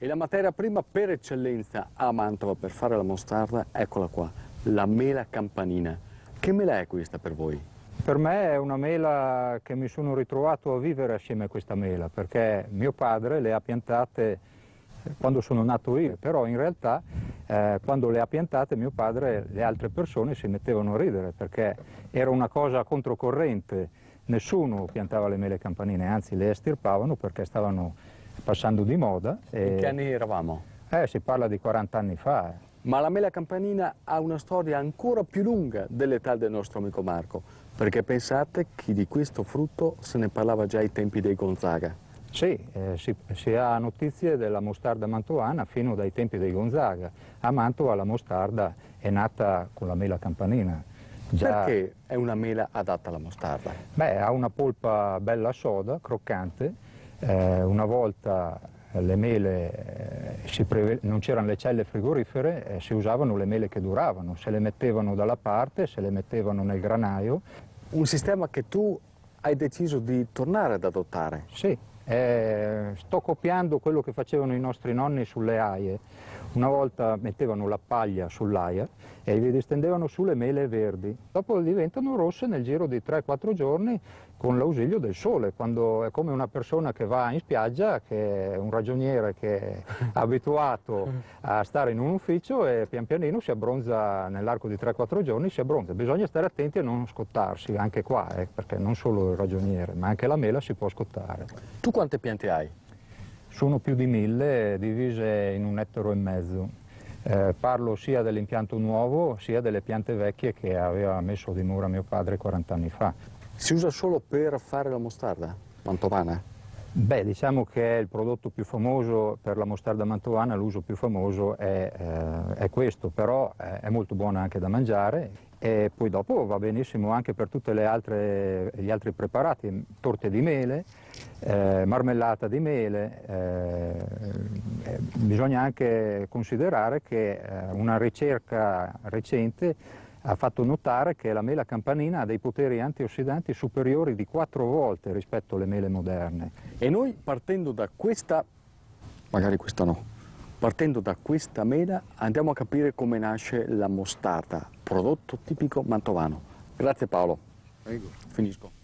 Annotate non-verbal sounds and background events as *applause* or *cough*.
E la materia prima per eccellenza a Mantova per fare la mostarda, eccola qua, la mela campanina. Che mela è questa per voi? Per me è una mela che mi sono ritrovato a vivere assieme a questa mela, perché mio padre le ha piantate eh, quando sono nato io, però in realtà eh, quando le ha piantate mio padre e le altre persone si mettevano a ridere, perché era una cosa controcorrente, nessuno piantava le mele campanine, anzi le estirpavano perché stavano passando di moda. E... In che anni eravamo? Eh, si parla di 40 anni fa. Ma la mela campanina ha una storia ancora più lunga dell'età del nostro amico Marco, perché pensate che di questo frutto se ne parlava già ai tempi dei Gonzaga. Sì, eh, si, si, ha notizie della mostarda mantovana fino dai tempi dei Gonzaga. A Mantova la mostarda è nata con la mela campanina. Già... Perché è una mela adatta alla mostarda? Beh, ha una polpa bella soda, croccante, eh, una volta eh, le mele eh, preve... non c'erano le celle frigorifere, eh, si usavano le mele che duravano, se le mettevano dalla parte, se le mettevano nel granaio. Un sistema che tu hai deciso di tornare ad adottare? Sì, eh, sto copiando quello che facevano i nostri nonni sulle aie. Una volta mettevano la paglia sull'aia e li distendevano sulle mele verdi. Dopo diventano rosse nel giro di 3-4 giorni con l'ausilio del sole, quando è come una persona che va in spiaggia, che è un ragioniere che è *laughs* abituato a stare in un ufficio e pian pianino si abbronza nell'arco di 3-4 giorni, si abbronza. Bisogna stare attenti a non scottarsi, anche qua, eh, perché non solo il ragioniere, ma anche la mela si può scottare. Tu quante piante hai? Sono più di mille, divise in un ettaro e mezzo. Eh, parlo sia dell'impianto nuovo sia delle piante vecchie che aveva messo di mura mio padre 40 anni fa. Si usa solo per fare la mostarda mantovana? Beh, diciamo che il prodotto più famoso per la mostarda mantovana, l'uso più famoso è, eh, è questo, però è, eh, è molto buono anche da mangiare e poi dopo va benissimo anche per tutti gli altri preparati, torte di mele, eh, marmellata di mele. Eh, bisogna anche considerare che eh, una ricerca recente ha fatto notare che la mela campanina ha dei poteri antiossidanti superiori di quattro volte rispetto alle mele moderne. E noi partendo da questa, magari questa no, partendo da questa mela andiamo a capire come nasce la mostarda, prodotto tipico mantovano. Grazie Paolo. Prego. Finisco.